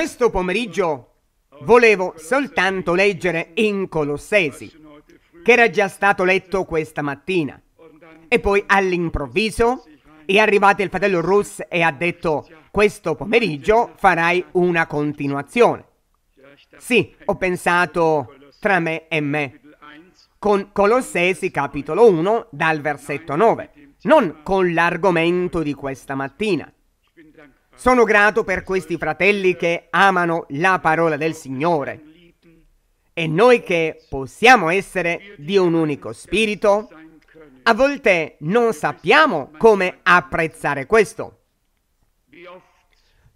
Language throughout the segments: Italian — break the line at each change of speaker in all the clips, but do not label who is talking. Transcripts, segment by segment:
Questo pomeriggio volevo soltanto leggere in Colossesi, che era già stato letto questa mattina. E poi all'improvviso è arrivato il fratello Russ e ha detto questo pomeriggio farai una continuazione. Sì, ho pensato tra me e me, con Colossesi capitolo 1 dal versetto 9, non con l'argomento di questa mattina. Sono grato per questi fratelli che amano la parola del Signore. E noi che possiamo essere di un unico spirito, a volte non sappiamo come apprezzare questo.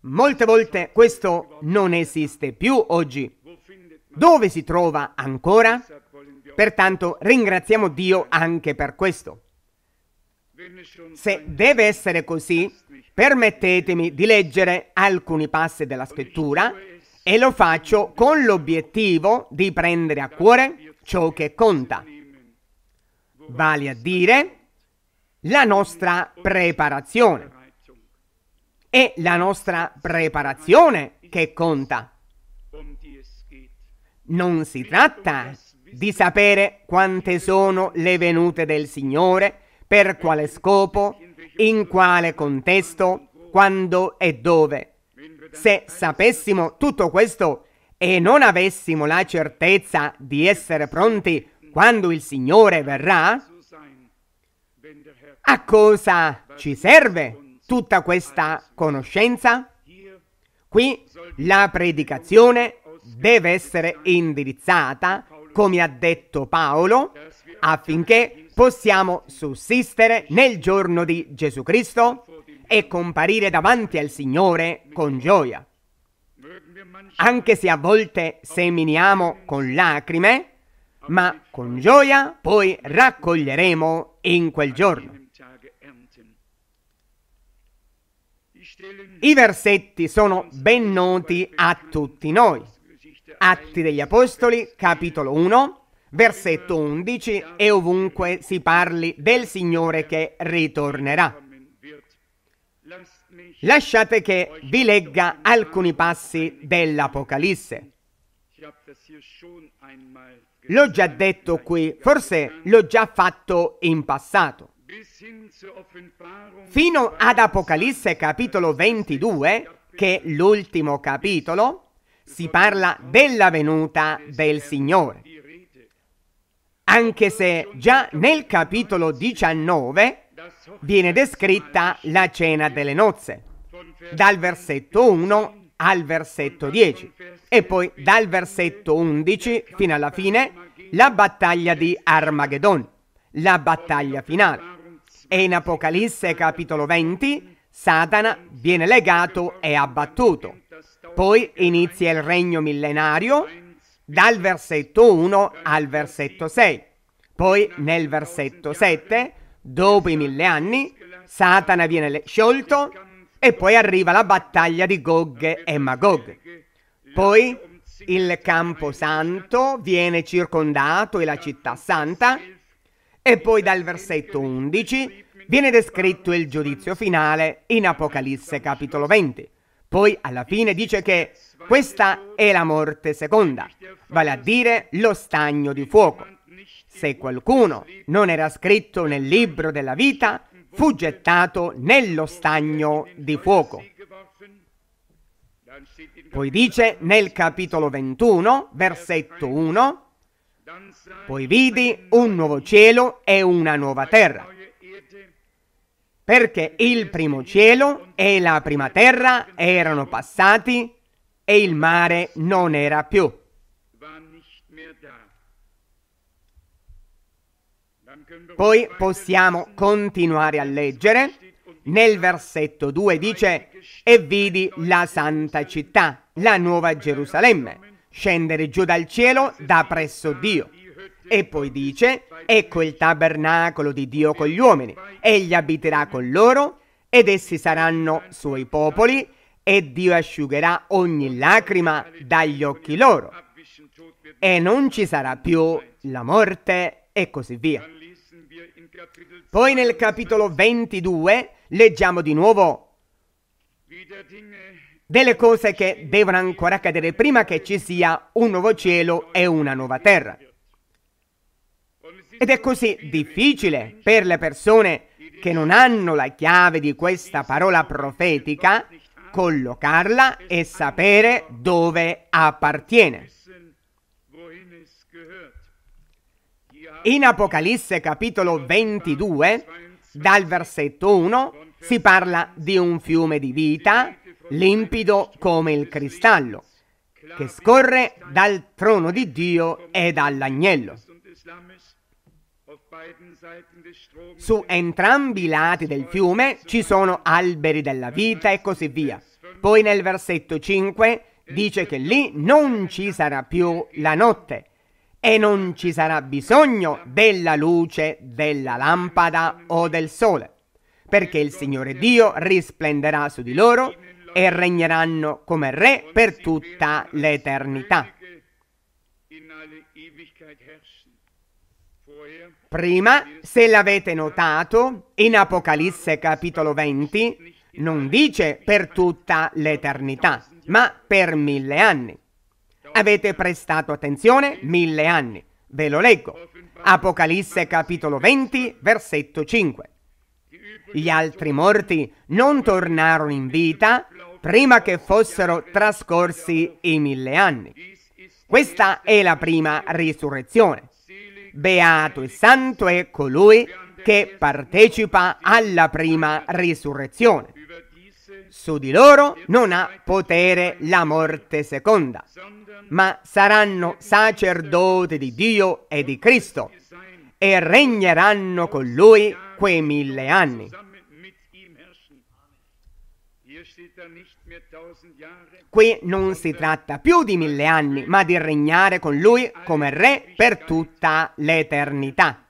Molte volte questo non esiste più oggi. Dove si trova ancora? Pertanto ringraziamo Dio anche per questo. Se deve essere così, Permettetemi di leggere alcuni passi della scrittura e lo faccio con l'obiettivo di prendere a cuore ciò che conta, vale a dire la nostra preparazione. È la nostra preparazione che conta. Non si tratta di sapere quante sono le venute del Signore, per quale scopo, in quale contesto, quando e dove. Se sapessimo tutto questo e non avessimo la certezza di essere pronti quando il Signore verrà, a cosa ci serve tutta questa conoscenza? Qui la predicazione deve essere indirizzata, come ha detto Paolo, affinché possiamo sussistere nel giorno di Gesù Cristo e comparire davanti al Signore con gioia. Anche se a volte seminiamo con lacrime, ma con gioia poi raccoglieremo in quel giorno. I versetti sono ben noti a tutti noi. Atti degli Apostoli, capitolo 1, versetto 11, e ovunque si parli del Signore che ritornerà. Lasciate che vi legga alcuni passi dell'Apocalisse. L'ho già detto qui, forse l'ho già fatto in passato. Fino ad Apocalisse capitolo 22, che è l'ultimo capitolo, si parla della venuta del Signore anche se già nel capitolo 19 viene descritta la cena delle nozze, dal versetto 1 al versetto 10 e poi dal versetto 11 fino alla fine la battaglia di Armageddon, la battaglia finale. E in Apocalisse capitolo 20 Satana viene legato e abbattuto. Poi inizia il regno millenario dal versetto 1 al versetto 6. Poi nel versetto 7, dopo i mille anni, Satana viene sciolto e poi arriva la battaglia di Gog e Magog. Poi il campo santo viene circondato e la città santa e poi dal versetto 11 viene descritto il giudizio finale in Apocalisse capitolo 20. Poi alla fine dice che questa è la morte seconda, vale a dire lo stagno di fuoco. Se qualcuno non era scritto nel libro della vita, fu gettato nello stagno di fuoco. Poi dice nel capitolo 21, versetto 1, poi vidi un nuovo cielo e una nuova terra, perché il primo cielo e la prima terra erano passati e il mare non era più. Poi possiamo continuare a leggere. Nel versetto 2 dice, e vidi la santa città, la nuova Gerusalemme, scendere giù dal cielo da presso Dio. E poi dice, ecco il tabernacolo di Dio con gli uomini, egli abiterà con loro ed essi saranno suoi popoli e Dio asciugherà ogni lacrima dagli occhi loro e non ci sarà più la morte e così via. Poi nel capitolo 22 leggiamo di nuovo delle cose che devono ancora accadere prima che ci sia un nuovo cielo e una nuova terra. Ed è così difficile per le persone che non hanno la chiave di questa parola profetica collocarla e sapere dove appartiene. In Apocalisse capitolo 22, dal versetto 1, si parla di un fiume di vita, limpido come il cristallo, che scorre dal trono di Dio e dall'agnello. Su entrambi i lati del fiume ci sono alberi della vita e così via. Poi nel versetto 5 dice che lì non ci sarà più la notte e non ci sarà bisogno della luce della lampada o del sole, perché il Signore Dio risplenderà su di loro e regneranno come re per tutta l'eternità. Prima, se l'avete notato, in Apocalisse capitolo 20 non dice per tutta l'eternità, ma per mille anni. Avete prestato attenzione? Mille anni. Ve lo leggo. Apocalisse capitolo 20, versetto 5. Gli altri morti non tornarono in vita prima che fossero trascorsi i mille anni. Questa è la prima risurrezione. Beato e santo è colui che partecipa alla prima risurrezione. Su di loro non ha potere la morte seconda, ma saranno sacerdoti di Dio e di Cristo e regneranno con lui quei mille anni. Qui non si tratta più di mille anni, ma di regnare con lui come re per tutta l'eternità.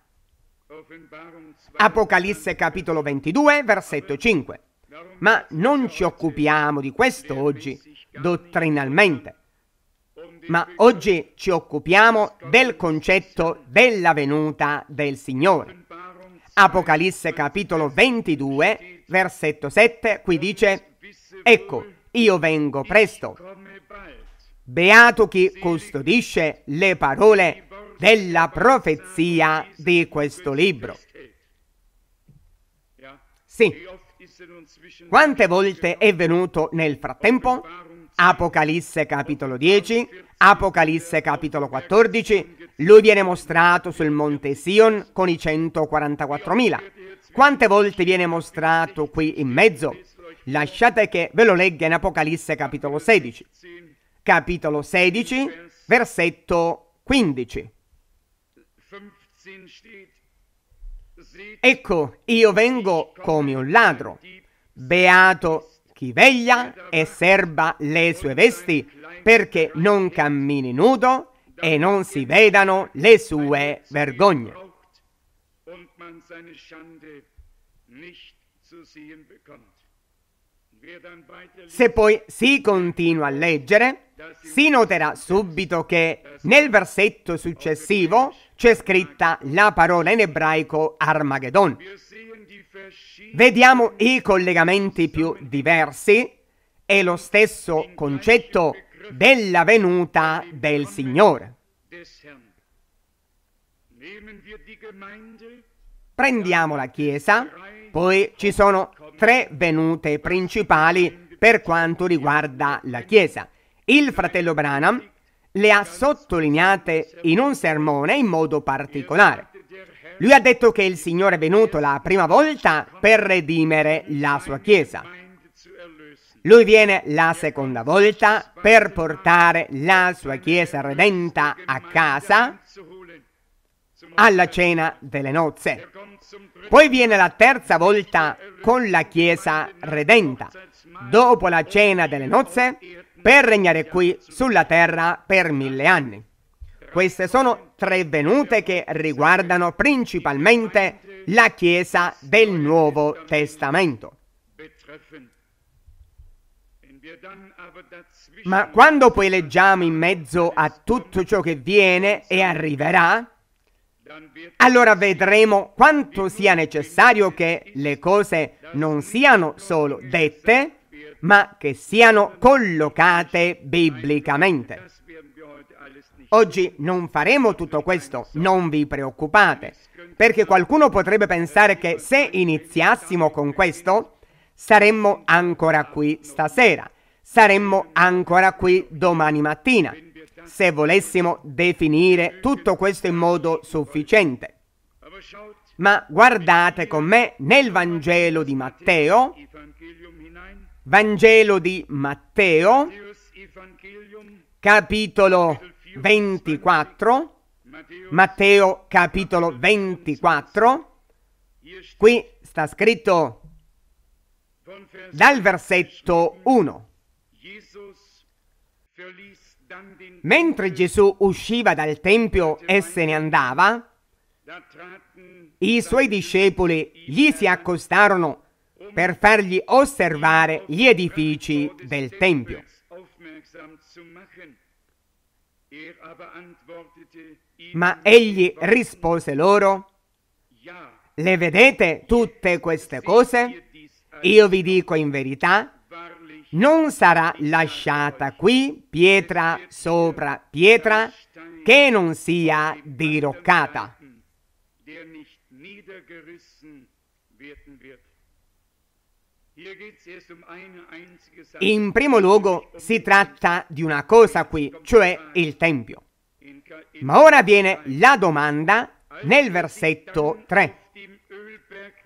Apocalisse capitolo 22, versetto 5. Ma non ci occupiamo di questo oggi, dottrinalmente. Ma oggi ci occupiamo del concetto della venuta del Signore. Apocalisse capitolo 22, versetto 7, qui dice, ecco, io vengo presto. Beato chi custodisce le parole della profezia di questo libro. Sì. Quante volte è venuto nel frattempo? Apocalisse capitolo 10, Apocalisse capitolo 14, lui viene mostrato sul monte Sion con i 144.000. Quante volte viene mostrato qui in mezzo? Lasciate che ve lo legga in Apocalisse capitolo 16. Capitolo 16, versetto 15. Ecco, io vengo come un ladro. Beato chi veglia e serba le sue vesti, perché non cammini nudo e non si vedano le sue vergogne.
und man seine Schande nicht zu sehen bekommt. Se poi si
continua a leggere, si noterà subito che nel versetto successivo c'è scritta la parola in ebraico Armageddon. Vediamo i collegamenti più diversi e lo stesso concetto della venuta del Signore. Prendiamo la Chiesa poi ci sono tre venute principali per quanto riguarda la Chiesa. Il fratello Branham le ha sottolineate in un sermone in modo particolare. Lui ha detto che il Signore è venuto la prima volta per redimere la sua Chiesa. Lui viene la seconda volta per portare la sua Chiesa redenta a casa alla cena delle nozze. Poi viene la terza volta con la Chiesa redenta, dopo la cena delle nozze, per regnare qui sulla terra per mille anni. Queste sono tre venute che riguardano principalmente la Chiesa del Nuovo Testamento. Ma quando poi leggiamo in mezzo a tutto ciò che viene e arriverà, allora vedremo quanto sia necessario che le cose non siano solo dette, ma che siano collocate biblicamente. Oggi non faremo tutto questo, non vi preoccupate, perché qualcuno potrebbe pensare che se iniziassimo con questo, saremmo ancora qui stasera, saremmo ancora qui domani mattina se volessimo definire tutto questo in modo sufficiente. Ma guardate con me nel Vangelo di Matteo, Vangelo di Matteo, capitolo 24, Matteo capitolo 24, qui sta scritto dal versetto 1. Mentre Gesù usciva dal Tempio e se ne andava, i suoi discepoli gli si accostarono per fargli osservare gli edifici del Tempio. Ma egli rispose loro, le vedete tutte queste cose? Io vi dico in verità non sarà lasciata qui pietra sopra pietra che non sia diroccata. Um
In primo
luogo si tratta di una cosa qui, cioè il Tempio. Ma ora viene la domanda nel versetto 3.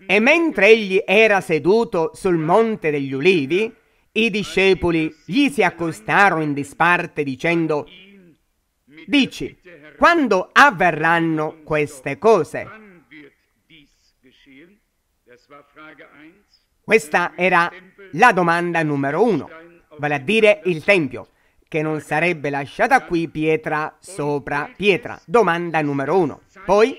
E mentre egli era seduto sul monte degli ulivi, i discepoli gli si accostarono in disparte dicendo, dici, quando avverranno queste cose? Questa era la domanda numero uno, vale a dire il Tempio, che non sarebbe lasciata qui pietra sopra pietra. Domanda numero uno. Poi,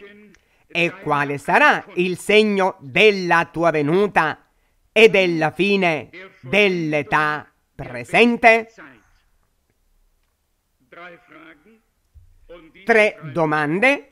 e quale sarà il segno della tua venuta e della fine dell'età presente? Tre domande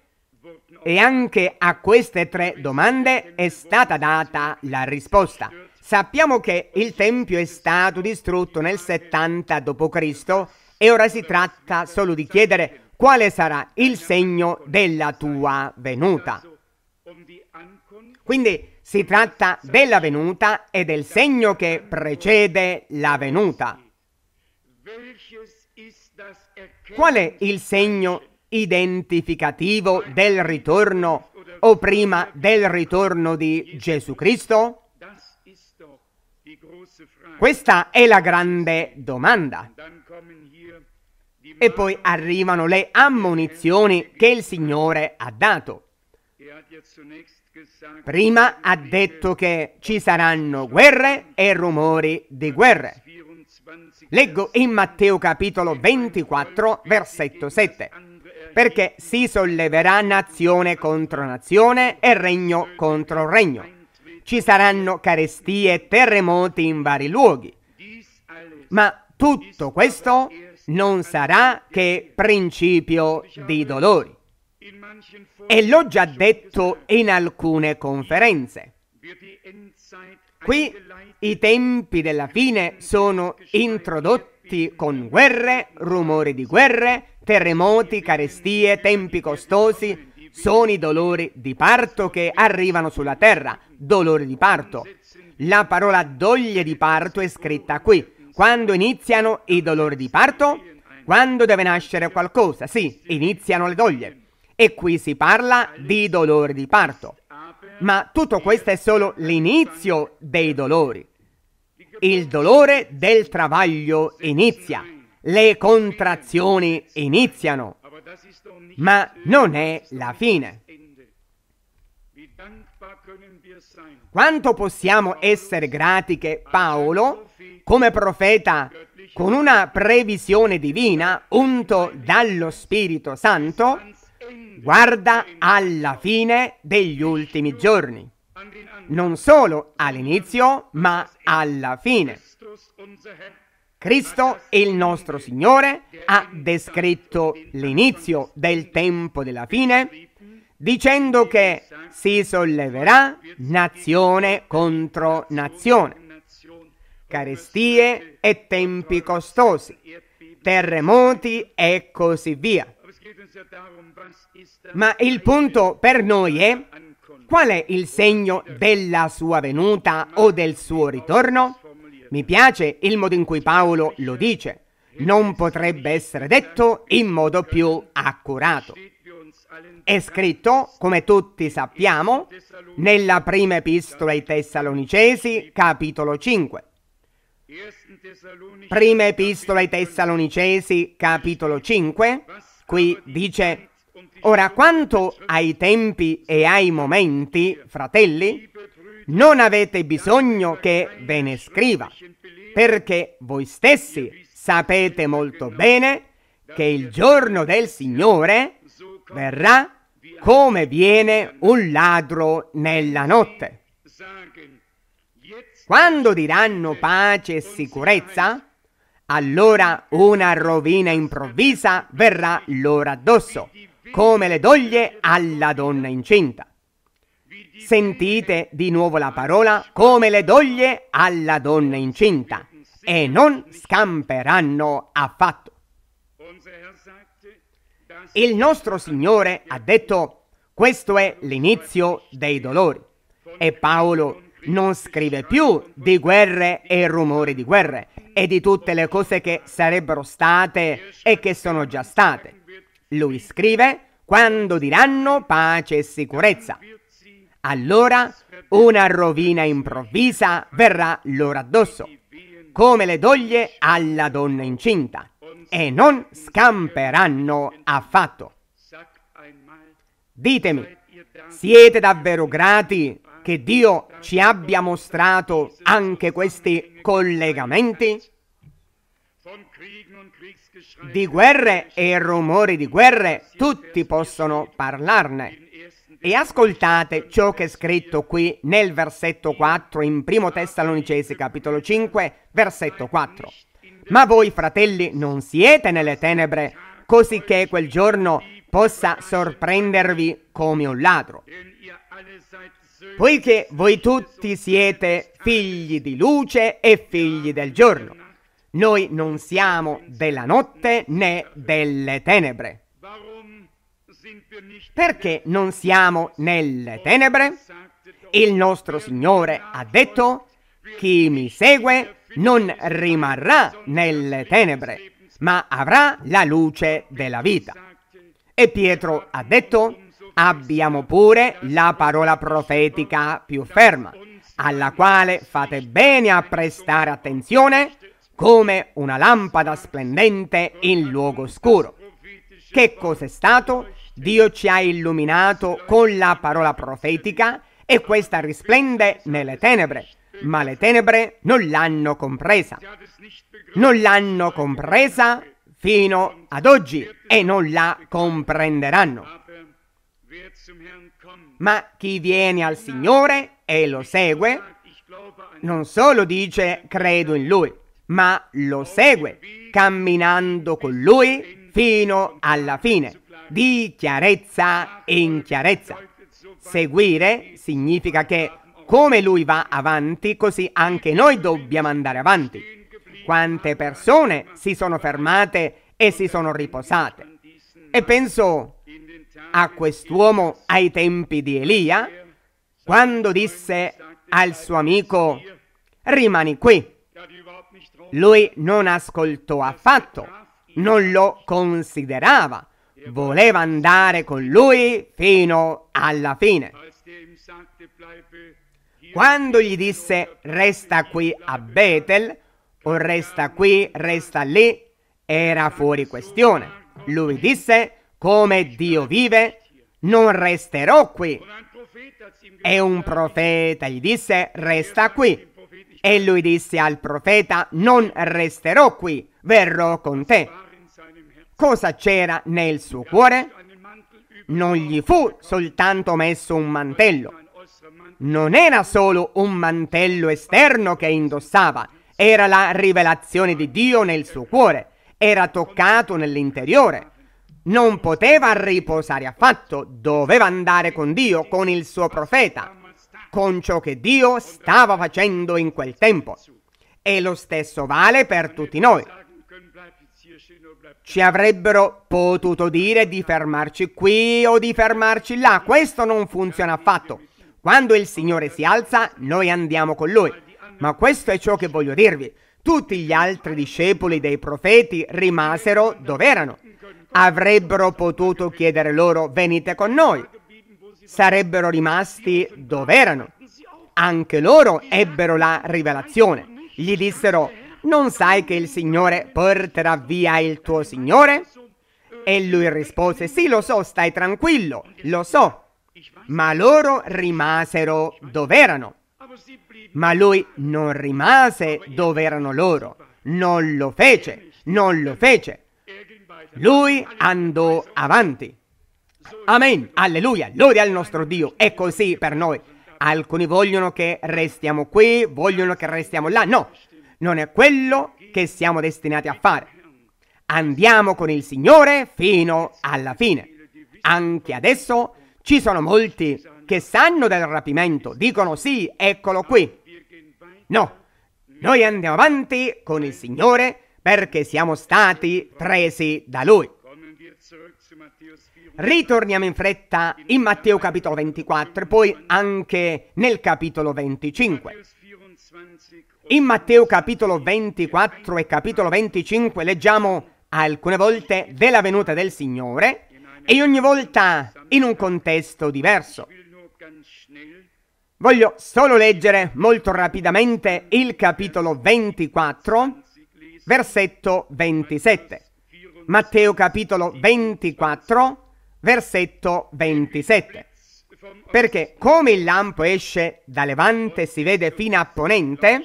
e anche a queste tre domande è stata data la risposta. Sappiamo che il Tempio è stato distrutto nel 70 d.C. e ora si tratta solo di chiedere quale sarà il segno della tua venuta. Quindi si tratta della venuta e del segno che precede la venuta. Qual è il segno identificativo del ritorno o prima del ritorno di Gesù Cristo? Questa è la grande domanda. E poi arrivano le ammonizioni che il Signore ha dato. Prima ha detto che ci saranno guerre e rumori di guerre. Leggo in Matteo capitolo 24, versetto 7. Perché si solleverà nazione contro nazione e regno contro regno. Ci saranno carestie e terremoti in vari luoghi. Ma tutto questo non sarà che principio di dolori. E l'ho già detto in alcune conferenze. Qui i tempi della fine sono introdotti con guerre, rumori di guerre, terremoti, carestie, tempi costosi, sono i dolori di parto che arrivano sulla terra, dolori di parto. La parola doglie di parto è scritta qui. Quando iniziano i dolori di parto? Quando deve nascere qualcosa, sì, iniziano le doglie. E qui si parla di dolore di parto. Ma tutto questo è solo l'inizio dei dolori. Il dolore del travaglio inizia, le contrazioni iniziano, ma non è la fine. Quanto possiamo essere grati che Paolo, come profeta, con una previsione divina, unto dallo Spirito Santo, guarda alla fine degli ultimi giorni, non solo all'inizio ma alla fine. Cristo, il nostro Signore, ha descritto l'inizio del tempo della fine dicendo che si solleverà nazione contro nazione, carestie e tempi costosi, terremoti e così via. Ma il punto per noi è qual è il segno della sua venuta o del suo ritorno? Mi piace il modo in cui Paolo lo dice. Non potrebbe essere detto in modo più accurato. È scritto, come tutti sappiamo, nella prima epistola ai Tessalonicesi, capitolo 5. Prima epistola ai Tessalonicesi, capitolo 5, Qui dice, ora quanto ai tempi e ai momenti, fratelli, non avete bisogno che ve ne scriva, perché voi stessi sapete molto bene che il giorno del Signore verrà come viene un ladro nella notte. Quando diranno pace e sicurezza, allora una rovina improvvisa verrà loro addosso, come le doglie alla donna incinta. Sentite di nuovo la parola come le doglie alla donna incinta e non scamperanno affatto. Il nostro Signore ha detto questo è l'inizio dei dolori e Paolo non scrive più di guerre e rumori di guerre, e di tutte le cose che sarebbero state e che sono già state. Lui scrive, quando diranno pace e sicurezza. Allora una rovina improvvisa verrà loro addosso, come le doglie alla donna incinta, e non scamperanno affatto. Ditemi, siete davvero grati che Dio ci abbia mostrato anche questi collegamenti? Di guerre e rumori di guerre tutti possono parlarne. E ascoltate ciò che è scritto qui nel versetto 4 in 1 Tessalonicesi capitolo 5 versetto 4. Ma voi fratelli non siete nelle tenebre, così che quel giorno possa sorprendervi come un ladro poiché voi tutti siete figli di luce e figli del giorno. Noi non siamo della notte né delle tenebre. Perché non siamo nelle tenebre? Il nostro Signore ha detto, chi mi segue non rimarrà nelle tenebre, ma avrà la luce della vita. E Pietro ha detto, Abbiamo pure la parola profetica più ferma, alla quale fate bene a prestare attenzione come una lampada splendente in luogo scuro. Che cos'è stato? Dio ci ha illuminato con la parola profetica e questa risplende nelle tenebre, ma le tenebre non l'hanno compresa. Non l'hanno compresa fino ad oggi e non la comprenderanno. Ma chi viene al Signore e lo segue, non solo dice credo in Lui, ma lo segue camminando con Lui fino alla fine, di chiarezza in chiarezza. Seguire significa che come Lui va avanti, così anche noi dobbiamo andare avanti. Quante persone si sono fermate e si sono riposate. E penso a quest'uomo ai tempi di Elia, quando disse al suo amico, rimani qui. Lui non ascoltò affatto, non lo considerava, voleva andare con lui fino alla fine. Quando gli disse resta qui a Betel o resta qui, resta lì, era fuori questione. Lui disse come Dio vive, non resterò qui. E un profeta gli disse, resta qui. E lui disse al profeta, non resterò qui, verrò con te. Cosa c'era nel suo cuore? Non gli fu soltanto messo un mantello. Non era solo un mantello esterno che indossava, era la rivelazione di Dio nel suo cuore, era toccato nell'interiore non poteva riposare affatto, doveva andare con Dio, con il suo profeta, con ciò che Dio stava facendo in quel tempo. E lo stesso vale per tutti noi. Ci avrebbero potuto dire di fermarci qui o di fermarci là, questo non funziona affatto. Quando il Signore si alza, noi andiamo con Lui. Ma questo è ciò che voglio dirvi. Tutti gli altri discepoli dei profeti rimasero dove erano avrebbero potuto chiedere loro venite con noi. Sarebbero rimasti dove erano. Anche loro ebbero la rivelazione. Gli dissero, non sai che il Signore porterà via il tuo Signore? E lui rispose, sì lo so, stai tranquillo, lo so. Ma loro rimasero dove erano. Ma lui non rimase dove erano loro. Non lo fece, non lo fece lui andò avanti. Amen, alleluia, gloria al nostro Dio. È così ecco, per noi. Alcuni vogliono che restiamo qui, vogliono che restiamo là. No, non è quello che siamo destinati a fare. Andiamo con il Signore fino alla fine. Anche adesso ci sono molti che sanno del rapimento, dicono sì, eccolo qui. No, noi andiamo avanti con il Signore perché siamo stati presi da lui. Ritorniamo in fretta in Matteo capitolo 24 e poi anche nel capitolo 25. In Matteo capitolo 24 e capitolo 25 leggiamo alcune volte della venuta del Signore e ogni volta in un contesto diverso. Voglio solo leggere molto rapidamente il capitolo 24 versetto 27. Matteo capitolo 24, versetto 27. Perché come il lampo esce da levante e si vede fino a ponente,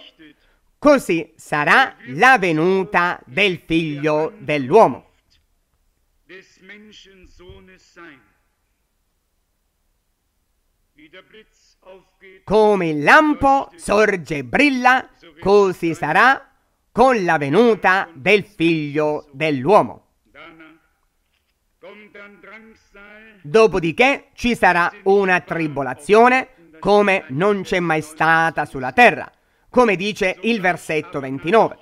così sarà la venuta del figlio dell'uomo. Come il lampo sorge e brilla, così sarà con la venuta del figlio dell'uomo. Dopodiché ci sarà una tribolazione come non c'è mai stata sulla terra, come dice il versetto 29.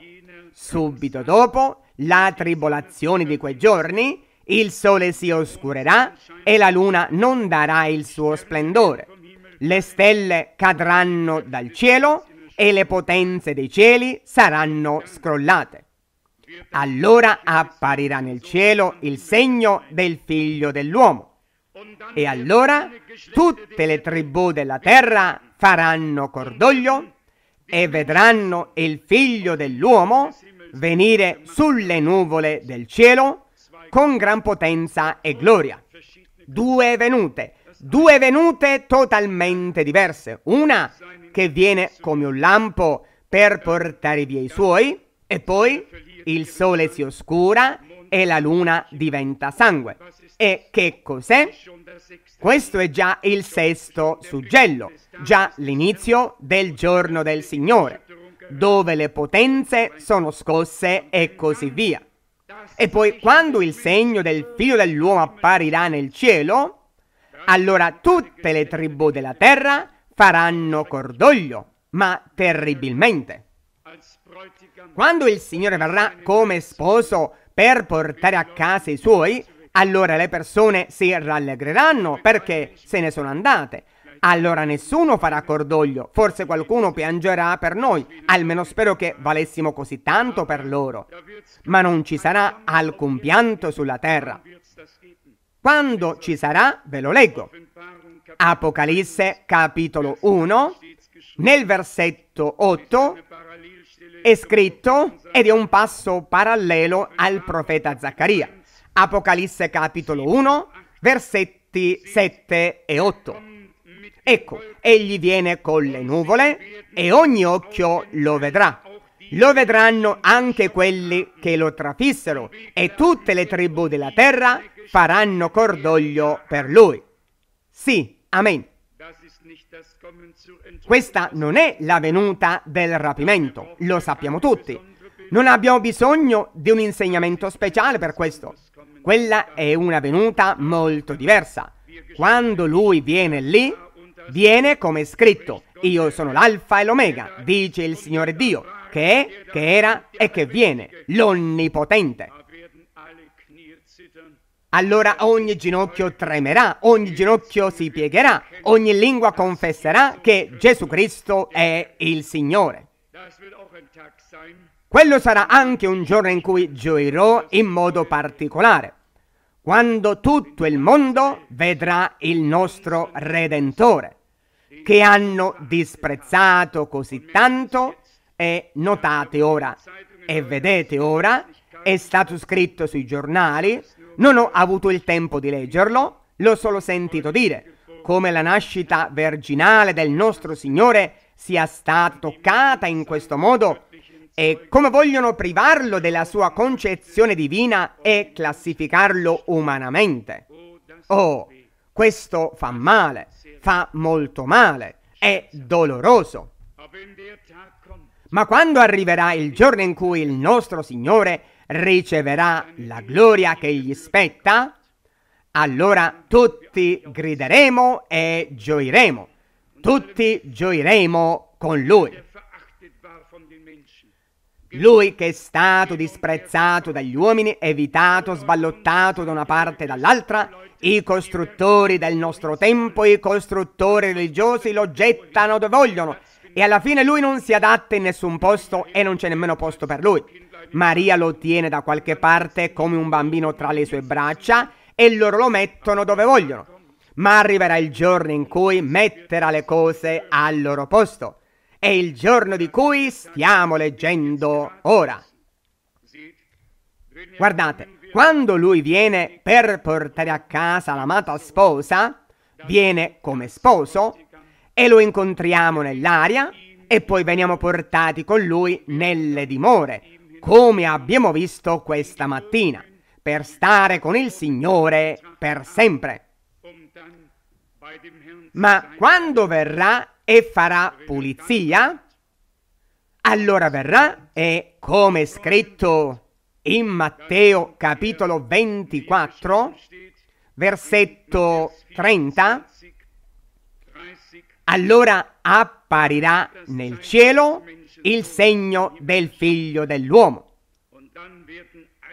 Subito dopo la tribolazione di quei giorni, il sole si oscurerà e la luna non darà il suo splendore. Le stelle cadranno dal cielo e le potenze dei cieli saranno scrollate. Allora apparirà nel cielo il segno del figlio dell'uomo. E allora tutte le tribù della terra faranno cordoglio e vedranno il figlio dell'uomo venire sulle nuvole del cielo con gran potenza e gloria. Due venute due venute totalmente diverse. Una che viene come un lampo per portare via i suoi e poi il sole si oscura e la luna diventa sangue. E che cos'è? Questo è già il sesto suggello, già l'inizio del giorno del Signore, dove le potenze sono scosse e così via. E poi quando il segno del figlio dell'uomo apparirà nel cielo, allora tutte le tribù della terra faranno cordoglio, ma terribilmente. Quando il Signore verrà come sposo per portare a casa i suoi, allora le persone si rallegreranno perché se ne sono andate. Allora nessuno farà cordoglio, forse qualcuno piangerà per noi, almeno spero che valessimo così tanto per loro. Ma non ci sarà alcun pianto sulla terra, quando ci sarà, ve lo leggo. Apocalisse capitolo 1, nel versetto 8, è scritto ed è un passo parallelo al profeta Zaccaria. Apocalisse capitolo 1, versetti 7 e 8. Ecco, egli viene con le nuvole e ogni occhio lo vedrà. Lo vedranno anche quelli che lo trafissero e tutte le tribù della terra faranno cordoglio per lui. Sì, amen. Questa non è la venuta del rapimento, lo sappiamo tutti. Non abbiamo bisogno di un insegnamento speciale per questo. Quella è una venuta molto diversa. Quando lui viene lì, viene come scritto. Io sono l'alfa e l'omega, dice il Signore Dio, che è, che era e che viene, l'onnipotente. Allora ogni ginocchio tremerà, ogni ginocchio si piegherà, ogni lingua confesserà che Gesù Cristo è il Signore. Quello sarà anche un giorno in cui gioirò in modo particolare, quando tutto il mondo vedrà il nostro Redentore, che hanno disprezzato così tanto e notate ora e vedete ora, è stato scritto sui giornali, non ho avuto il tempo di leggerlo, l'ho solo sentito dire, come la nascita virginale del nostro Signore sia stata toccata in questo modo e come vogliono privarlo della sua concezione divina e classificarlo umanamente. Oh, questo fa male, fa molto male, è doloroso. Ma quando arriverà il giorno in cui il nostro Signore riceverà la gloria che gli spetta, allora tutti grideremo e gioiremo, tutti gioiremo con lui. Lui che è stato disprezzato dagli uomini, evitato, sballottato da una parte e dall'altra, i costruttori del nostro tempo, i costruttori religiosi lo gettano dove vogliono e alla fine lui non si adatta in nessun posto e non c'è nemmeno posto per lui. Maria lo tiene da qualche parte come un bambino tra le sue braccia e loro lo mettono dove vogliono. Ma arriverà il giorno in cui metterà le cose al loro posto. È il giorno di cui stiamo leggendo ora. Guardate, quando lui viene per portare a casa l'amata sposa, viene come sposo e lo incontriamo nell'aria e poi veniamo portati con lui nelle dimore, come abbiamo visto questa mattina, per stare con il Signore per sempre. Ma quando verrà e farà pulizia, allora verrà e, come è scritto in Matteo capitolo 24, versetto 30, allora apparirà nel cielo il segno del figlio dell'uomo.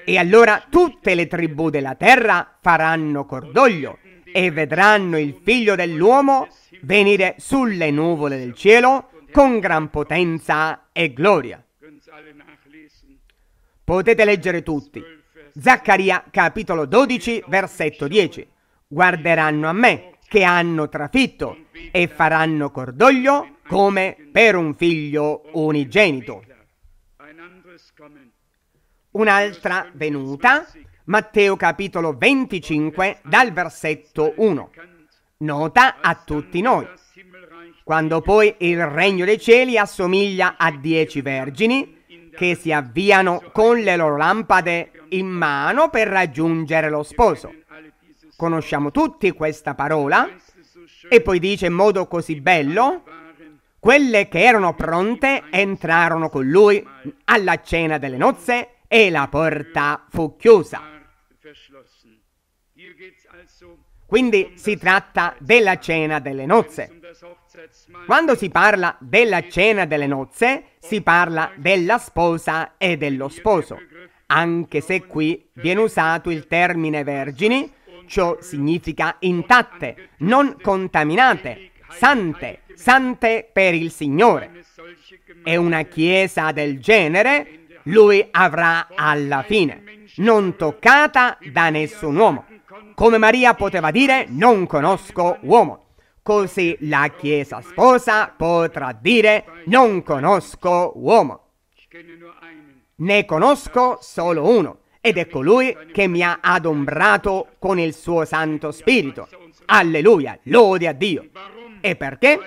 E allora tutte le tribù della terra faranno cordoglio e vedranno il figlio dell'uomo venire sulle nuvole del cielo con gran potenza e gloria. Potete leggere tutti. Zaccaria capitolo 12 versetto 10. Guarderanno a me che hanno trafitto e faranno cordoglio come per un figlio unigenito. Un'altra venuta, Matteo capitolo 25 dal versetto 1, nota a tutti noi. Quando poi il regno dei cieli assomiglia a dieci vergini che si avviano con le loro lampade in mano per raggiungere lo sposo. Conosciamo tutti questa parola e poi dice in modo così bello quelle che erano pronte entrarono con lui alla cena delle nozze e la porta fu chiusa. Quindi si tratta della cena delle nozze. Quando si parla della cena delle nozze, si parla della sposa e dello sposo. Anche se qui viene usato il termine vergini, ciò significa intatte, non contaminate, sante, sante per il Signore. E una chiesa del genere lui avrà alla fine, non toccata da nessun uomo. Come Maria poteva dire, non conosco uomo. Così la Chiesa sposa potrà dire, non conosco uomo. Ne conosco solo uno, ed è colui che mi ha adombrato con il suo Santo Spirito. Alleluia, lode a Dio. E perché?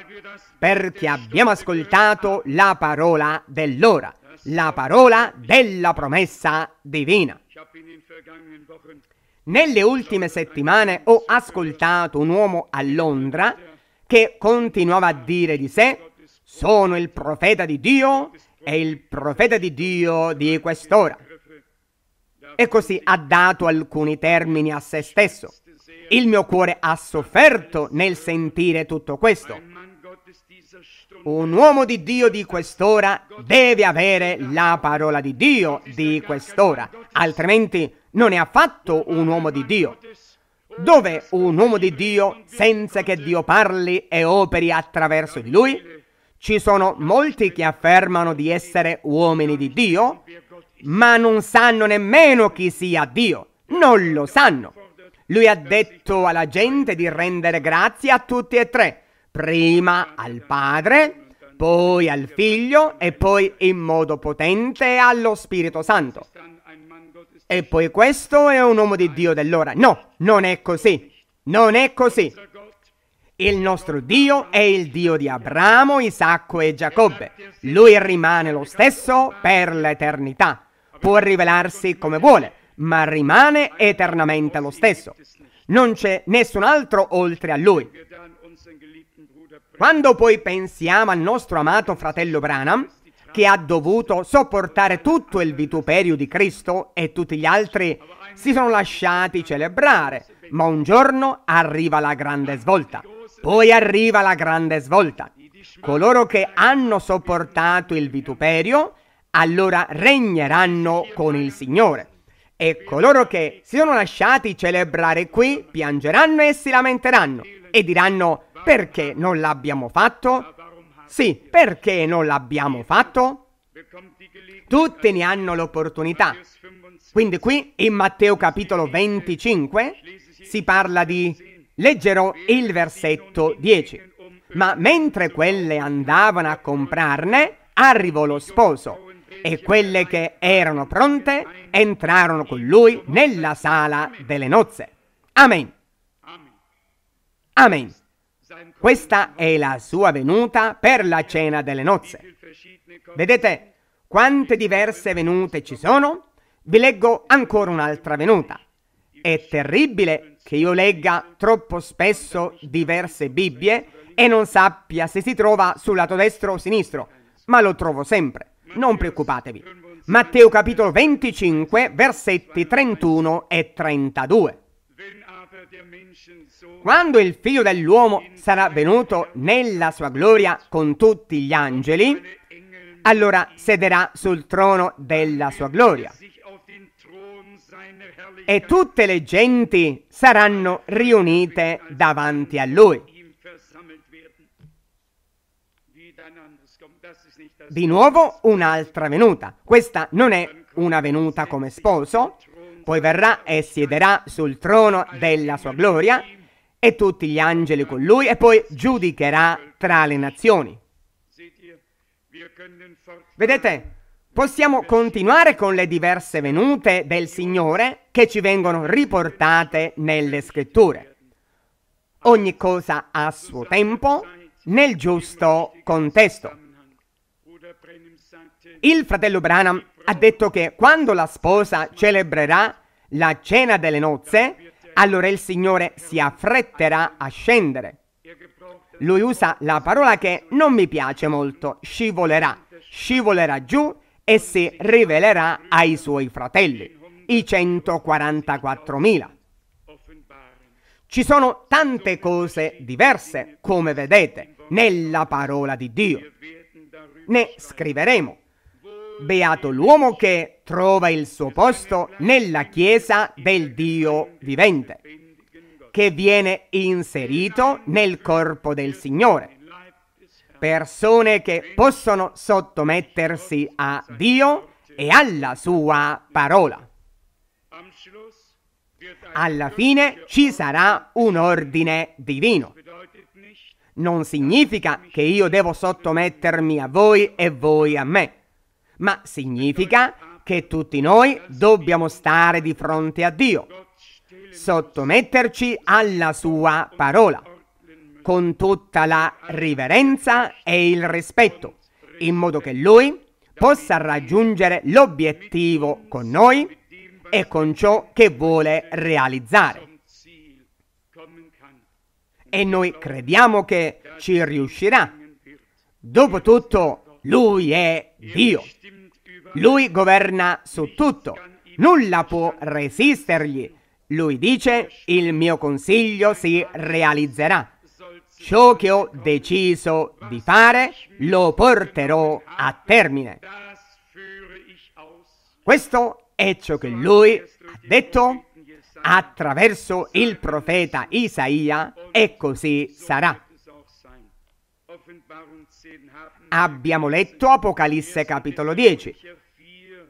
Perché abbiamo ascoltato la parola dell'ora, la parola della promessa divina. Nelle ultime settimane ho ascoltato un uomo a Londra che continuava a dire di sé, sono il profeta di Dio e il profeta di Dio di quest'ora. E così ha dato alcuni termini a se stesso. Il mio cuore ha sofferto nel sentire tutto questo. Un uomo di Dio di quest'ora deve avere la parola di Dio di quest'ora, altrimenti non è affatto un uomo di Dio. Dove un uomo di Dio, senza che Dio parli e operi attraverso di lui? Ci sono molti che affermano di essere uomini di Dio, ma non sanno nemmeno chi sia Dio. Non lo sanno. Lui ha detto alla gente di rendere grazie a tutti e tre, prima al Padre, poi al Figlio e poi in modo potente allo Spirito Santo. E poi questo è un uomo di Dio dell'ora. No, non è così. Non è così. Il nostro Dio è il Dio di Abramo, Isacco e Giacobbe. Lui rimane lo stesso per l'eternità. Può rivelarsi come vuole ma rimane eternamente lo stesso. Non c'è nessun altro oltre a lui. Quando poi pensiamo al nostro amato fratello Branham, che ha dovuto sopportare tutto il vituperio di Cristo e tutti gli altri si sono lasciati celebrare, ma un giorno arriva la grande svolta. Poi arriva la grande svolta. Coloro che hanno sopportato il vituperio allora regneranno con il Signore e coloro che si sono lasciati celebrare qui piangeranno e si lamenteranno e diranno perché non l'abbiamo fatto? Sì, perché non l'abbiamo fatto? Tutti ne hanno l'opportunità. Quindi qui in Matteo capitolo 25 si parla di leggerò il versetto 10. Ma mentre quelle andavano a comprarne, arrivò lo sposo e quelle che erano pronte entrarono con lui nella sala delle nozze. Amen. Amen. Questa è la sua venuta per la cena delle nozze. Vedete quante diverse venute ci sono? Vi leggo ancora un'altra venuta. È terribile che io legga troppo spesso diverse Bibbie e non sappia se si trova sul lato destro o sinistro, ma lo trovo sempre non preoccupatevi. Matteo capitolo 25, versetti 31 e 32. Quando il figlio dell'uomo sarà venuto nella sua gloria con tutti gli angeli, allora sederà sul trono della sua gloria. E tutte le genti saranno riunite davanti a lui. di nuovo un'altra venuta. Questa non è una venuta come sposo, poi verrà e siederà sul trono della sua gloria e tutti gli angeli con lui e poi giudicherà tra le nazioni. Vedete, possiamo continuare con le diverse venute del Signore che ci vengono riportate nelle scritture. Ogni cosa a suo tempo, nel giusto contesto. Il fratello Branham ha detto che quando la sposa celebrerà la cena delle nozze, allora il Signore si affretterà a scendere. Lui usa la parola che non mi piace molto, scivolerà, scivolerà giù e si rivelerà ai suoi fratelli, i 144.000. Ci sono tante cose diverse, come vedete, nella parola di Dio. Ne scriveremo Beato l'uomo che trova il suo posto nella Chiesa del Dio vivente, che viene inserito nel corpo del Signore. Persone che possono sottomettersi a Dio e alla sua parola. Alla fine ci sarà un ordine divino. Non significa che io devo sottomettermi a voi e voi a me ma significa che tutti noi dobbiamo stare di fronte a Dio, sottometterci alla sua parola, con tutta la riverenza e il rispetto, in modo che Lui possa raggiungere l'obiettivo con noi e con ciò che vuole realizzare. E noi crediamo che ci riuscirà. Dopotutto, Lui è Dio. Lui governa su tutto, nulla può resistergli. Lui dice, il mio consiglio si realizzerà. Ciò che ho deciso di fare lo porterò a termine. Questo è ciò che lui ha detto attraverso il profeta Isaia e così sarà. Abbiamo letto Apocalisse capitolo 10.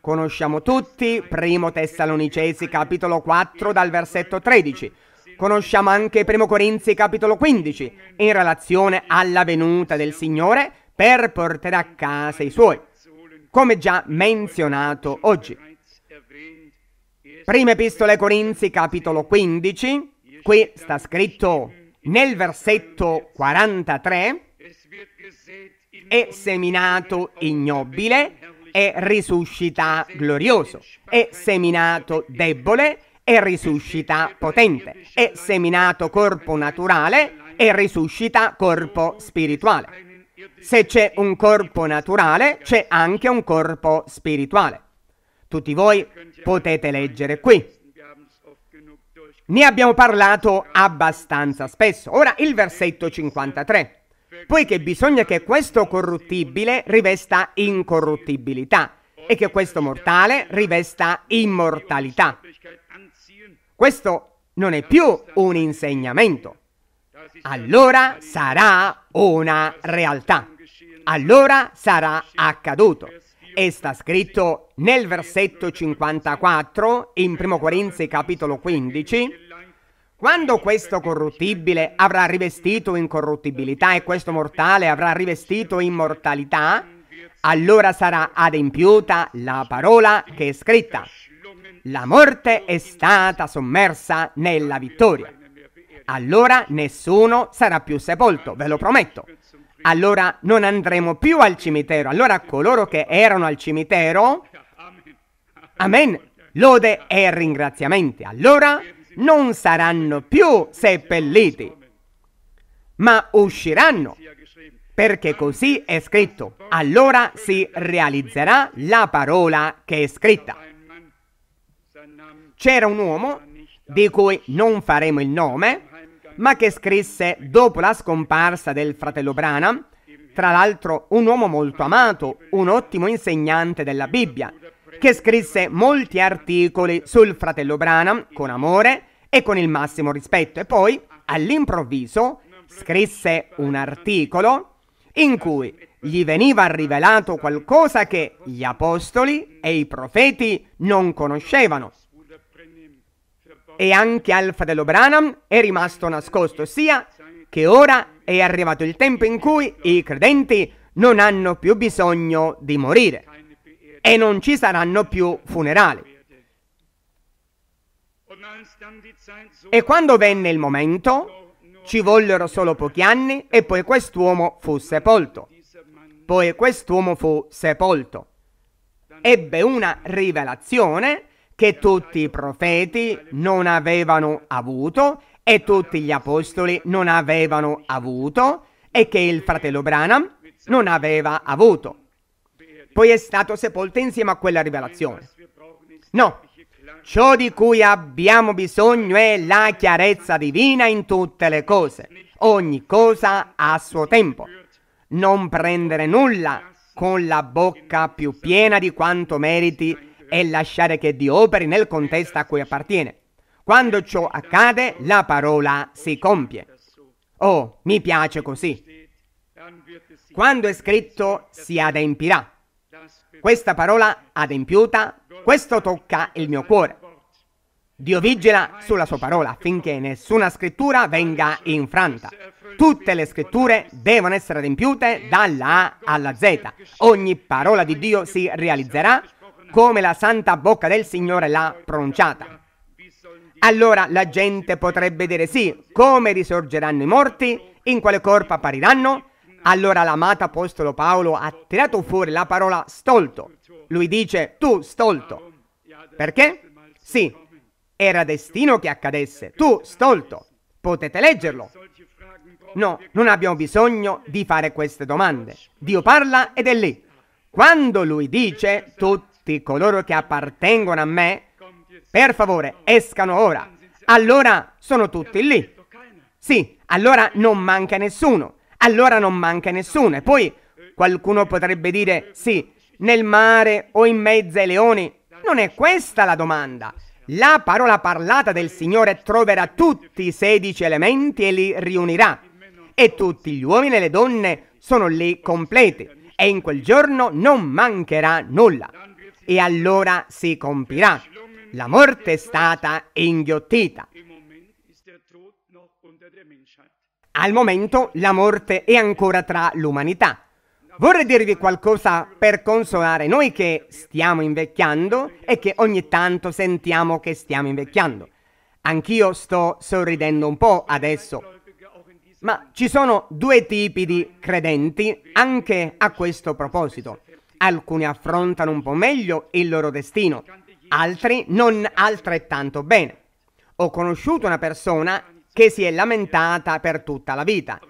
Conosciamo tutti Primo Tessalonicesi capitolo 4 dal versetto 13. Conosciamo anche Primo Corinzi capitolo 15 in relazione alla venuta del Signore per portare a casa i suoi, come già menzionato oggi. Prima Epistola ai Corinzi capitolo 15, qui sta scritto nel versetto 43, è seminato ignobile e risuscita glorioso, è seminato debole e risuscita potente, è seminato corpo naturale e risuscita corpo spirituale. Se c'è un corpo naturale, c'è anche un corpo spirituale. Tutti voi potete leggere qui. Ne abbiamo parlato abbastanza spesso. Ora il versetto 53 poiché bisogna che questo corruttibile rivesta incorruttibilità e che questo mortale rivesta immortalità. Questo non è più un insegnamento, allora sarà una realtà, allora sarà accaduto. E sta scritto nel versetto 54 in 1 Corinzi capitolo 15 quando questo corruttibile avrà rivestito incorruttibilità e questo mortale avrà rivestito immortalità, allora sarà adempiuta la parola che è scritta. La morte è stata sommersa nella vittoria. Allora nessuno sarà più sepolto, ve lo prometto. Allora non andremo più al cimitero. Allora coloro che erano al cimitero, amen, lode e ringraziamenti. Allora non saranno più seppelliti, ma usciranno, perché così è scritto. Allora si realizzerà la parola che è scritta. C'era un uomo, di cui non faremo il nome, ma che scrisse dopo la scomparsa del fratello Branham, tra l'altro un uomo molto amato, un ottimo insegnante della Bibbia, che scrisse molti articoli sul fratello Branham con amore e con il massimo rispetto e poi, all'improvviso, scrisse un articolo in cui gli veniva rivelato qualcosa che gli apostoli e i profeti non conoscevano. E anche al fratello Branham è rimasto nascosto, sia che ora è arrivato il tempo in cui i credenti non hanno più bisogno di morire e non ci saranno più funerali. E quando venne il momento, ci vollero solo pochi anni e poi quest'uomo fu sepolto. Poi quest'uomo fu sepolto. Ebbe una rivelazione che tutti i profeti non avevano avuto e tutti gli apostoli non avevano avuto e che il fratello Branham non aveva avuto poi è stato sepolto insieme a quella rivelazione. No, ciò di cui abbiamo bisogno è la chiarezza divina in tutte le cose. Ogni cosa a suo tempo. Non prendere nulla con la bocca più piena di quanto meriti e lasciare che Dio operi nel contesto a cui appartiene. Quando ciò accade, la parola si compie. Oh, mi piace così. Quando è scritto si adempirà. Questa parola adempiuta, questo tocca il mio cuore. Dio vigila sulla sua parola affinché nessuna scrittura venga infranta. Tutte le scritture devono essere adempiute dalla A alla Z. Ogni parola di Dio si realizzerà come la santa bocca del Signore l'ha pronunciata. Allora la gente potrebbe dire sì, come risorgeranno i morti, in quale corpo appariranno, allora l'amato apostolo Paolo ha tirato fuori la parola stolto. Lui dice tu stolto. Perché? Sì, era destino che accadesse. Tu stolto. Potete leggerlo. No, non abbiamo bisogno di fare queste domande. Dio parla ed è lì. Quando lui dice tutti coloro che appartengono a me, per favore, escano ora. Allora sono tutti lì. Sì, allora non manca nessuno allora non manca nessuno. E poi qualcuno potrebbe dire sì, nel mare o in mezzo ai leoni. Non è questa la domanda. La parola parlata del Signore troverà tutti i sedici elementi e li riunirà. E tutti gli uomini e le donne sono lì completi. E in quel giorno non mancherà nulla. E allora si compirà. La morte è stata inghiottita. Al momento la morte è ancora tra l'umanità. Vorrei dirvi qualcosa per consolare noi che stiamo invecchiando e che ogni tanto sentiamo che stiamo invecchiando. Anch'io sto sorridendo un po' adesso. Ma ci sono due tipi di credenti anche a questo proposito. Alcuni affrontano un po' meglio il loro destino, altri non altrettanto bene. Ho conosciuto una persona che si è lamentata per tutta la vita.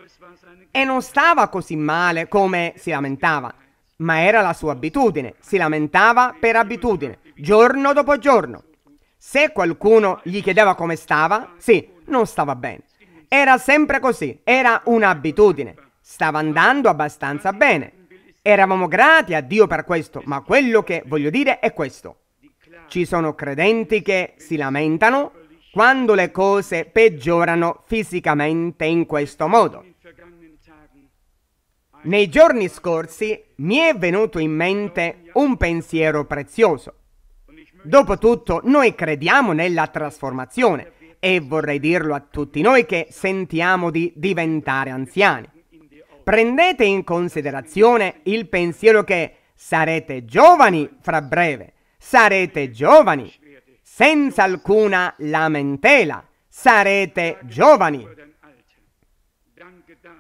E non stava così male come si lamentava, ma era la sua abitudine, si lamentava per abitudine, giorno dopo giorno. Se qualcuno gli chiedeva come stava, sì, non stava bene. Era sempre così, era un'abitudine. Stava andando abbastanza bene. Eravamo grati a Dio per questo, ma quello che voglio dire è questo. Ci sono credenti che si lamentano quando le cose peggiorano fisicamente in questo modo. Nei giorni scorsi mi è venuto in mente un pensiero prezioso. Dopotutto noi crediamo nella trasformazione e vorrei dirlo a tutti noi che sentiamo di diventare anziani. Prendete in considerazione il pensiero che sarete giovani fra breve, sarete giovani senza alcuna lamentela. Sarete giovani.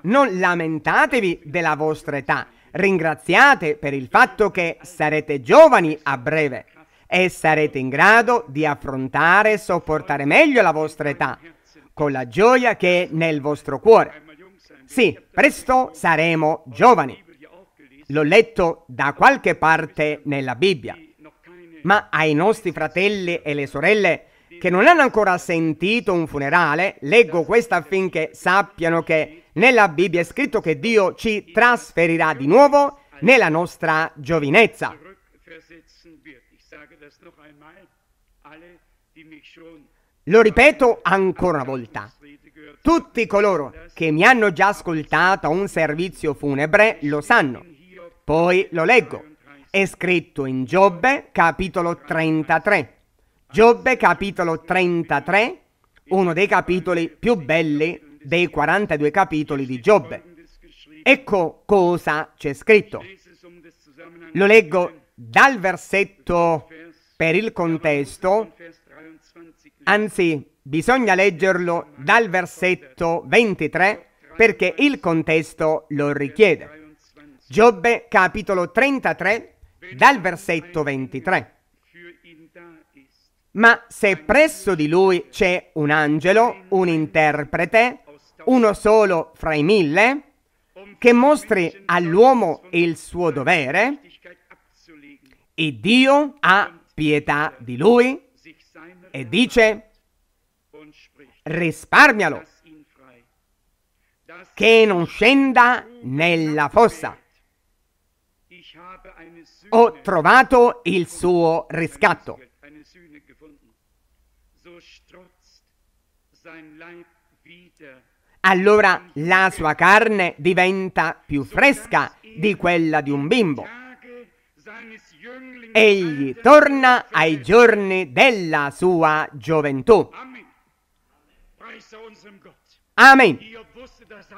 Non lamentatevi della vostra età, ringraziate per il fatto che sarete giovani a breve e sarete in grado di affrontare e sopportare meglio la vostra età, con la gioia che è nel vostro cuore. Sì, presto saremo giovani. L'ho letto da qualche parte nella Bibbia ma ai nostri fratelli e le sorelle che non hanno ancora sentito un funerale, leggo questo affinché sappiano che nella Bibbia è scritto che Dio ci trasferirà di nuovo nella nostra giovinezza. Lo ripeto ancora una volta. Tutti coloro che mi hanno già ascoltato a un servizio funebre lo sanno. Poi lo leggo. È scritto in Giobbe capitolo 33. Giobbe capitolo 33, uno dei capitoli più belli dei 42 capitoli di Giobbe. Ecco cosa c'è scritto. Lo leggo dal versetto per il contesto, anzi bisogna leggerlo dal versetto 23 perché il contesto lo richiede. Giobbe capitolo 33 dal versetto 23. Ma se presso di lui c'è un angelo, un interprete, uno solo fra i mille, che mostri all'uomo il suo dovere, e Dio ha pietà di lui e dice, risparmialo, che non scenda nella fossa ho trovato il suo riscatto. Allora la sua carne diventa più fresca di quella di un bimbo. Egli torna ai giorni della sua gioventù. Amen.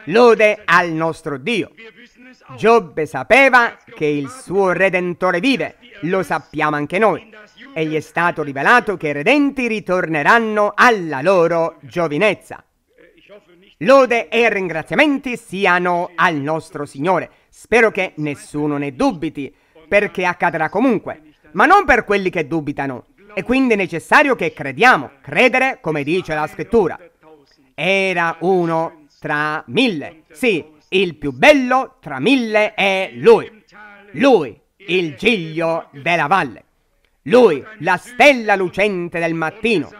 Lode al nostro Dio. Giobbe sapeva che il suo Redentore vive, lo sappiamo anche noi, e gli è stato rivelato che i redenti ritorneranno alla loro giovinezza. Lode e ringraziamenti siano al nostro Signore. Spero che nessuno ne dubiti, perché accadrà comunque, ma non per quelli che dubitano. È quindi necessario che crediamo, credere come dice la scrittura. Era uno tra mille, sì, il più bello tra mille è lui. Lui, il giglio della valle. Lui, la stella lucente del mattino.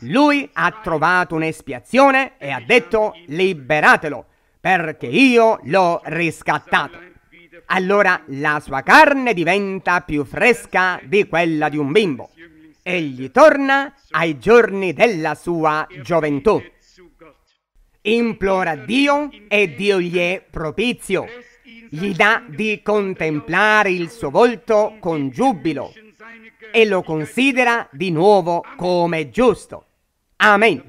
Lui ha trovato un'espiazione e ha detto liberatelo perché io l'ho riscattato. Allora la sua carne diventa più fresca di quella di un bimbo. Egli torna ai giorni della sua gioventù implora Dio e Dio gli è propizio. Gli dà di contemplare il suo volto con giubilo e lo considera di nuovo come giusto. Amen.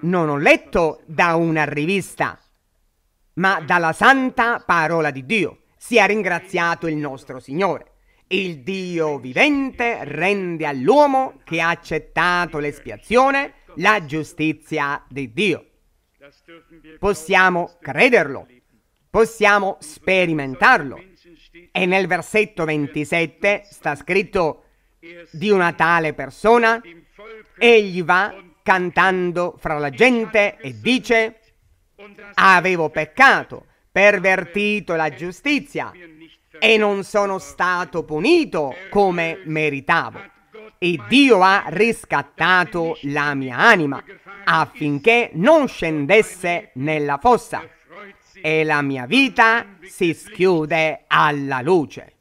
Non ho letto da una rivista, ma dalla santa parola di Dio. Sia ringraziato il nostro Signore. Il Dio vivente rende all'uomo che ha accettato l'espiazione la giustizia di Dio. Possiamo crederlo, possiamo sperimentarlo. E nel versetto 27 sta scritto di una tale persona, egli va cantando fra la gente e dice, avevo peccato, pervertito la giustizia e non sono stato punito come meritavo e Dio ha riscattato la mia anima affinché non scendesse nella fossa e la mia vita si schiude alla luce.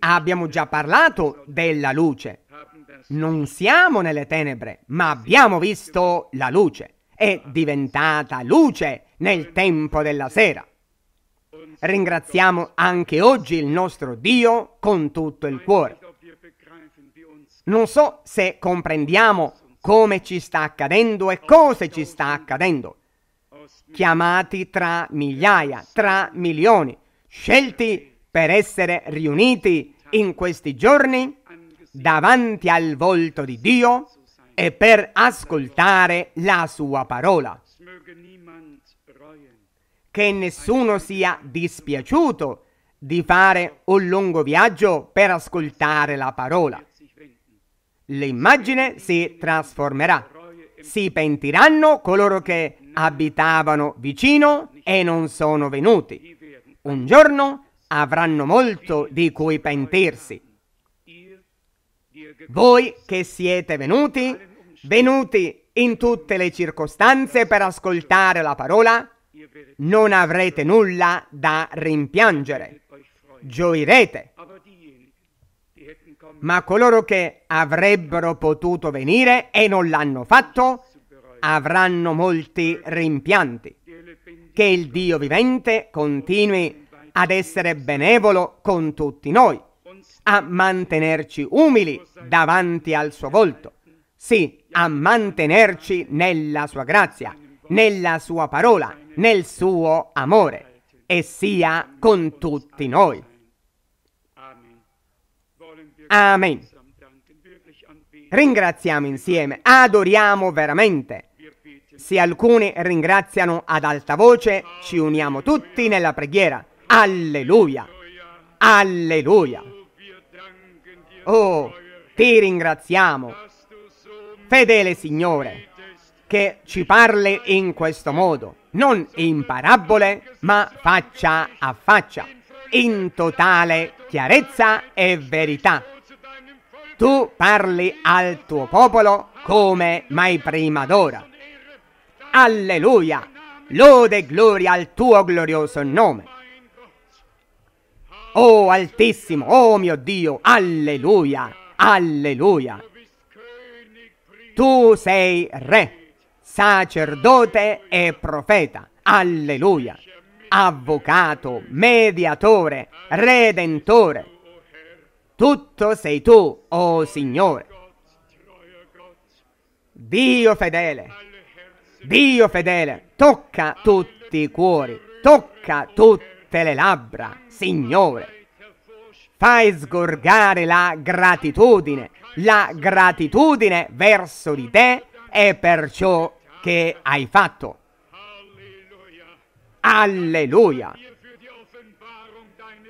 Abbiamo già parlato della luce. Non siamo nelle tenebre, ma abbiamo visto la luce. È diventata luce nel tempo della sera. Ringraziamo anche oggi il nostro Dio con tutto il cuore. Non so se comprendiamo come ci sta accadendo e cosa ci sta accadendo. Chiamati tra migliaia, tra milioni, scelti per essere riuniti in questi giorni davanti al volto di Dio e per ascoltare la sua parola che nessuno sia dispiaciuto di fare un lungo viaggio per ascoltare la parola. L'immagine si trasformerà. Si pentiranno coloro che abitavano vicino e non sono venuti. Un giorno avranno molto di cui pentirsi. Voi che siete venuti, venuti in tutte le circostanze per ascoltare la parola, non avrete nulla da rimpiangere, gioirete. Ma coloro che avrebbero potuto venire e non l'hanno fatto, avranno molti rimpianti. Che il Dio vivente continui ad essere benevolo con tutti noi, a mantenerci umili davanti al suo volto, sì, a mantenerci nella sua grazia, nella sua parola, nel suo amore e sia con tutti noi. Amen. Ringraziamo insieme, adoriamo veramente. Se alcuni ringraziano ad alta voce, ci uniamo tutti nella preghiera. Alleluia. Alleluia. Oh, ti ringraziamo, fedele Signore, che ci parli in questo modo non in parabole, ma faccia a faccia, in totale chiarezza e verità. Tu parli al tuo popolo come mai prima d'ora. Alleluia! Lode e gloria al tuo glorioso nome. Oh Altissimo, oh mio Dio, alleluia, alleluia. Tu sei Re sacerdote e profeta, alleluia, avvocato, mediatore, redentore. Tutto sei tu, o oh Signore. Dio fedele, Dio fedele, tocca tutti i cuori, tocca tutte le labbra, Signore. Fai sgorgare la gratitudine, la gratitudine verso di te e perciò che hai fatto. Alleluia.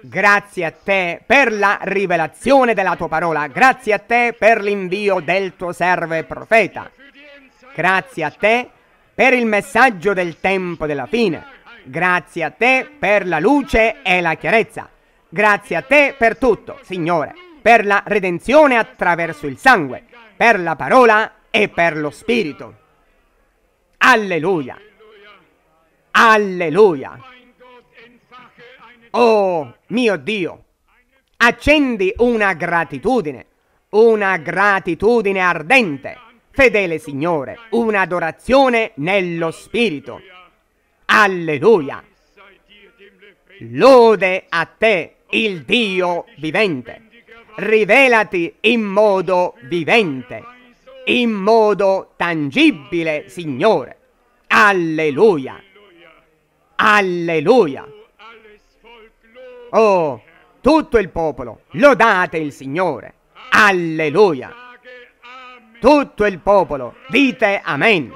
Grazie a te per la rivelazione della tua parola, grazie a te per l'invio del tuo servo e profeta, grazie a te per il messaggio del tempo della fine, grazie a te per la luce e la chiarezza, grazie a te per tutto, Signore, per la redenzione attraverso il sangue, per la parola e per lo spirito. Alleluia. Alleluia. Oh mio Dio, accendi una gratitudine, una gratitudine ardente, fedele Signore, un'adorazione nello Spirito. Alleluia. Lode a te, il Dio vivente. Rivelati in modo vivente, in modo tangibile, Signore. Alleluia! Alleluia! Oh, tutto il popolo, lodate il Signore! Alleluia! Tutto il popolo, dite Amen!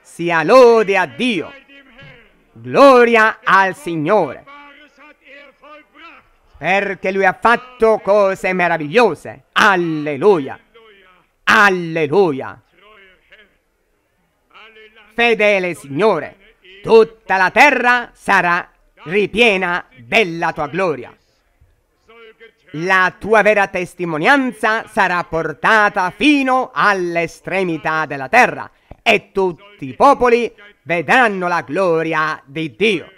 Sia lode a Dio! Gloria al Signore! Perché Lui ha fatto cose meravigliose! Alleluia! Alleluia! fedele Signore, tutta la terra sarà ripiena della tua gloria. La tua vera testimonianza sarà portata fino all'estremità della terra e tutti i popoli vedranno la gloria di Dio.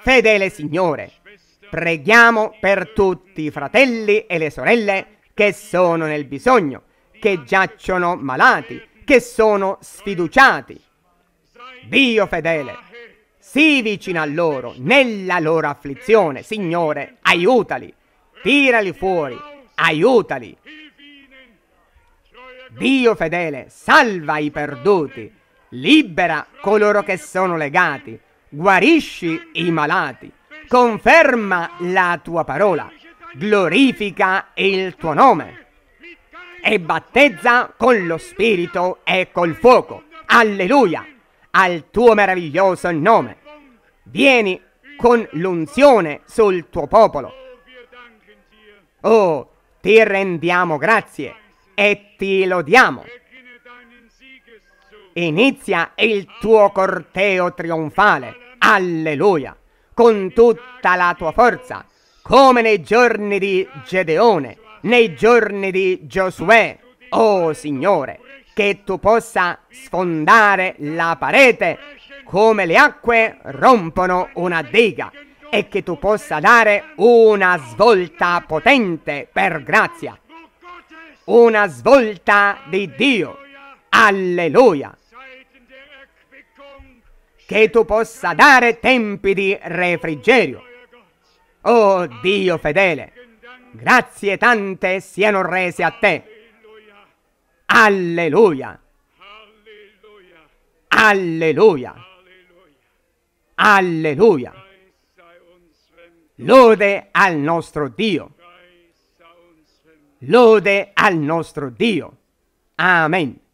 Fedele Signore, preghiamo per tutti i fratelli e le sorelle che sono nel bisogno, che giacciono malati, che sono sfiduciati. Dio fedele, sii vicino a loro nella loro afflizione. Signore, aiutali, tirali fuori, aiutali. Dio fedele, salva i perduti, libera coloro che sono legati, guarisci i malati, conferma la tua parola, glorifica il tuo nome e battezza con lo Spirito e col fuoco. Alleluia! Al tuo meraviglioso nome. Vieni con l'unzione sul tuo popolo. Oh, ti rendiamo grazie e ti lodiamo. Inizia il tuo corteo trionfale. Alleluia! Con tutta la tua forza, come nei giorni di Gedeone nei giorni di Giosuè, oh Signore, che tu possa sfondare la parete come le acque rompono una diga e che tu possa dare una svolta potente per grazia, una svolta di Dio. Alleluia! Che tu possa dare tempi di refrigerio. Oh Dio fedele, grazie tante siano rese a te. Alleluia. Alleluia. Alleluia. Lode al nostro Dio. Lode al nostro Dio. Amen.